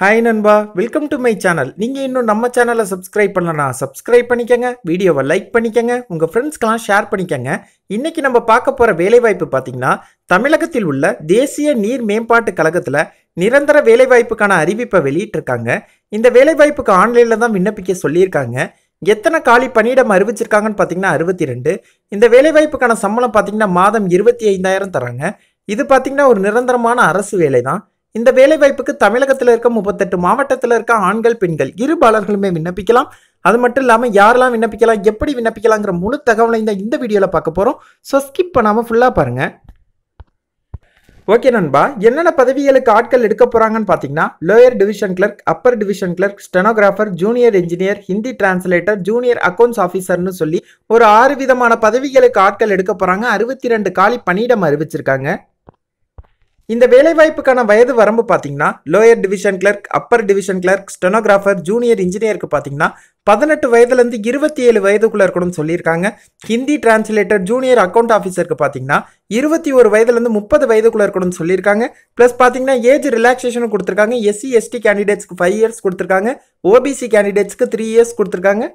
hi நண்பா welcome to my channel நீங்கள் இன்னும் நம்ம சேனலை சப்ஸ்கிரைப் பண்ணலனா சப்ஸ்கிரைப் பண்ணிக்கங்க வீடியோவை லைக் பண்ணிக்கங்க உங்கள் ஃப்ரெண்ட்ஸ்க்கெலாம் ஷேர் பண்ணிக்கங்க இன்றைக்கி நம்ம பார்க்க போகிற வேலைவாய்ப்பு பார்த்தீங்கன்னா தமிழகத்தில் உள்ள தேசிய நீர் மேம்பாட்டு கழகத்தில் நிரந்தர வேலைவாய்ப்புக்கான அறிவிப்பை வெளியிட்டிருக்காங்க இந்த வேலைவாய்ப்புக்கு ஆன்லைனில் தான் விண்ணப்பிக்க சொல்லியிருக்காங்க எத்தனை காலி பணியிடம் அறிவிச்சிருக்காங்கன்னு பார்த்தீங்கன்னா அறுபத்தி ரெண்டு இந்த வேலைவாய்ப்புக்கான சம்பளம் பார்த்தீங்கன்னா மாதம் இருபத்தி ஐந்தாயிரம் தராங்க இது பார்த்தீங்கன்னா ஒரு நிரந்தரமான அரசு வேலை தான் இந்த வேலைவாய்ப்புக்கு தமிழகத்தில் இருக்க முப்பத்தெட்டு மாவட்டத்தில் இருக்க ஆண்கள் பெண்கள் இரு பாலர்களுமே விண்ணப்பிக்கலாம் அது மட்டும் இல்லாமல் யாரெல்லாம் விண்ணப்பிக்கலாம் எப்படி விண்ணப்பிக்கலாங்கிற முழு தகவலை இந்த இந்த வீடியோவில் பார்க்க போகிறோம் ஸோ ஸ்கிப் பண்ணாமல் ஃபுல்லாக பாருங்கள் ஓகே நண்பா என்னென்ன பதவிகளுக்கு ஆட்கள் எடுக்க போகிறாங்கன்னு பார்த்தீங்கன்னா lower division clerk upper division clerk stenographer junior engineer Hindi translator junior accounts ஆஃபீஸர்னு சொல்லி ஒரு ஆறு விதமான பதவிகளுக்கு ஆட்கள் எடுக்க போகிறாங்க அறுபத்தி ரெண்டு காலி பணியிடம் அறிவிச்சிருக்காங்க இந்த வேலைவாய்ப்புக்கான வயது வரம்பு பார்த்தீங்கன்னா lower division clerk upper division clerk stenographer junior இன்ஜினியருக்கு பார்த்தீங்கன்னா பதினெட்டு வயதுலேருந்து இருபத்தி ஏழு வயதுக்குள்ளே இருக்கணும்னு சொல்லியிருக்காங்க ஹிந்தி டிரான்ஸ்லேட்டர் ஜூனியர் அக்கௌண்ட் ஆஃபீஸருக்கு பார்த்தீங்கன்னா இருபத்தி ஒரு வயதுலேருந்து முப்பது வயதுக்குள்ளே இருக்கணும்னு சொல்லியிருக்காங்க ப்ளஸ் பார்த்தீங்கன்னா ஏஜ் ரிலாக்ஸேஷனும் கொடுத்துருக்காங்க எஸ்சி எஸ்டி கேண்டிடேட்ஸ்க்கு ஃபைவ் இயர்ஸ் கொடுத்துருக்காங்க ஓபிசி கேண்டிடேட்ஸ்க்கு த்ரீ இயர்ஸ் கொடுத்துருக்காங்க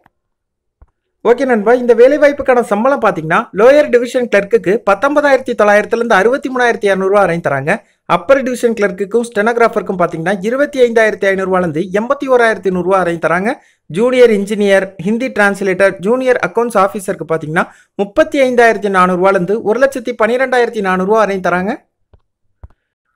ஓகே நண்பா இந்த வேலைவாய்ப்புக்கான சம்பளம் பார்த்தீங்கன்னா லோயர் டிவிஷன் கிளர்க்குக்கு பத்தொன்பதாயிரத்தி தொள்ளாயிரத்துலேருந்து அறுபத்தி மூணாயிரத்தி இரநூறுவா வரையும் தராங்க அப்பர் டிவிஷன் கிளர்க்குக்கும் ஸ்டெனோகிராஃபருக்கும் பார்த்தீங்கன்னா இருபத்தி ஐந்தாயிரத்தி ஐநூறுவாலேருந்து எண்பத்தி ஓராயிரத்தி நூறுரூவா வரையும் தராங்க junior engineer Hindi translator junior accounts ஆஃபீஸருக்கு பார்த்தீங்கன்னா முப்பத்தி ஐந்தாயிரத்தி நானூறுரூவாலேருந்து ஒரு லட்சத்தி பன்னிரெண்டாயிரத்தி நானூறுரூவா வரையும் தராங்க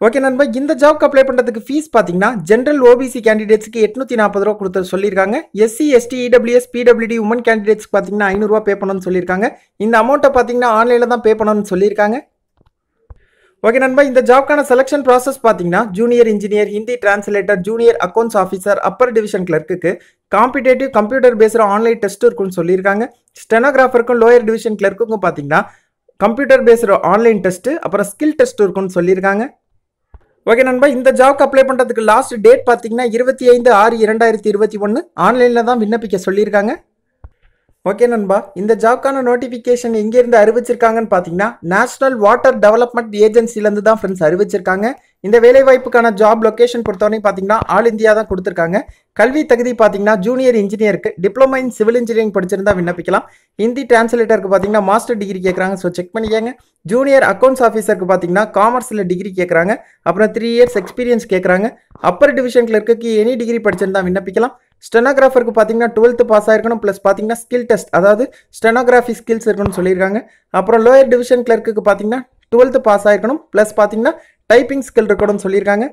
ஓகே நண்பா இந்த ஜாப்க்கு அப்ளை பண்ணுறதுக்கு ஃபீஸ் பார்த்தீங்கன்னா ஜென்ரல் ஓபிசி கேண்டிடேட்ஸுக்கு எட்நூற்றி நாற்பது ரூபா கொடுத்து சொல்லியிருக்காங்க SC ST EWS PWD women e கேண்டிடேட்ஸ்க்கு பார்த்தீங்கன்னா ஐநூறுரூவா பே பண்ணணும்னு சொல்லியிருக்காங்க இந்த அமௌண்ட்டை பார்த்தீங்கன்னா ஆன்லைனில் தான் பே பண்ணணும்னு சொல்லியிருக்காங்க ஓகே நண்பா இந்த ஜாப்க்கான செலெக்ஷன் ப்ராசஸ் பார்த்தீங்கன்னா junior engineer Hindi translator junior accounts officer upper division கிளர்க்கு competitive computer based online test இருக்கும்னு சொல்லியிருக்காங்க ஸ்டெனோகிராஃபருக்கும் லோயர் டிவிஷன் கிளர்க்குக்கும் பார்த்தீங்கன்னா கம்ப்யூட்டர் பேஸ்டு ஆன்லைன் டெஸ்ட்டு அப்புறம் ஸ்கில் டெஸ்ட் இருக்கும்னு சொல்லியிருக்காங்க ஓகே நண்பா இந்த ஜாப்க்கு அப்ளை பண்ணுறதுக்கு லாஸ்ட் டேட் பார்த்தீங்கன்னா இருபத்தி ஐந்து ஆறு இரண்டாயிரத்தி இருபத்தி ஒன்று ஆன்லைனில் தான் விண்ணப்பிக்க சொல்லியிருக்காங்க ஓகே நண்பா இந்த ஜாப்க்கான நோட்டிஃபிகேஷன் எங்கேருந்து அறிவிச்சிருக்காங்கன்னு பார்த்தீங்கன்னா நேஷனல் வாட்டர் டெவலப்மெண்ட் ஏஜென்சிலேருந்து தான் ஃப்ரெண்ட்ஸ் அறிவிச்சிருக்காங்க இந்த வேலைவாய்ப்புக்கான ஜாப் லொக்கேஷன் பொறுத்தவரைக்கும் பார்த்தீங்கன்னா ஆல் இந்தியா தான் கொடுத்துருக்காங்க கல்வி தகுதி பார்த்தீங்கன்னா ஜூனியர் இன்ஜினியருக்கு டிப்ளமோ இன் சிவில் இன்ஜினியரிங் படிச்சிருந்தா விண்ணப்பிக்கலாம் ஹிந்தி டிரான்ஸ்லேட்டருக்கு பார்த்தீங்கன்னா மாஸ்டர் டிகிரி கேட்குறாங்க ஸோ செக் பண்ணிக்கோங்க ஜூனியர் அக்கௌண்ட்ஸ் ஆஃபீஸருக்கு பார்த்தீங்கன்னா காமர்ஸில் டிகிரி கேட்குறாங்க அப்புறம் த்ரீ இயர்ஸ் எக்ஸ்பீரியன்ஸ் கேட்குறாங்க அப்பர் டிவிஷன் கிளர்க்கு எனி டிகிரி படிச்சிருந்தா விண்ணப்பிக்கலாம் ஸ்டெனோகிராஃபருக்கு பார்த்தீங்கன்னா டுவெல்த்து பாஸ் ஆயிருக்கணும் ப்ளஸ் பார்த்தீங்கன்னா ஸ்கில் டெஸ்ட் அதாவது ஸ்டெனோகிராஃபி ஸ்கில்ஸ் இருக்கணும்னு சொல்லியிருக்காங்க அப்புறம் லோயர் டிவிஷன் கிளர்க்குக்கு பார்த்தீங்கன்னா டுவெல்த்து பாஸ் ஆயிருக்கணும் ப்ளஸ் பார்த்தீங்கன்னா டைப்பிங் ஸ்கில் இருக்கணும்னு சொல்லியிருக்காங்க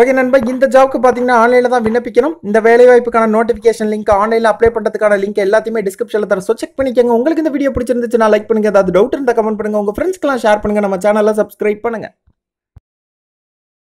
ஓகே நண்பா இந்த ஜாப்க்கு பார்த்தீங்கன்னா ஆன்லைனில் தான் விண்ணப்பிக்கணும் இந்த வேலைவாய்ப்புக்கான நோட்டிஃபிகேஷன் லிங்க் ஆன்லைனில் அப்ளை பண்ணுறதுக்கான லிங்க் எல்லாத்தையுமே டிஸ்கிரிப்ஷனில் தர ஸோ செக் பண்ணிக்கோங்க உங்களுக்கு இந்த வீடியோ பிடிச்சிருந்துச்சுன்னா லைக் பண்ணுங்கள் ஏதாவது டவுட் இருந்தால் கமெண்ட் பண்ணுங்கள் உங்கள் ஃப்ரெண்ட்ஸ்க்கெலாம் ஷேர் பண்ணுங்கள் நம்ம சேனலில் சப்ஸ்கிரைப் பண்ணுங்கள்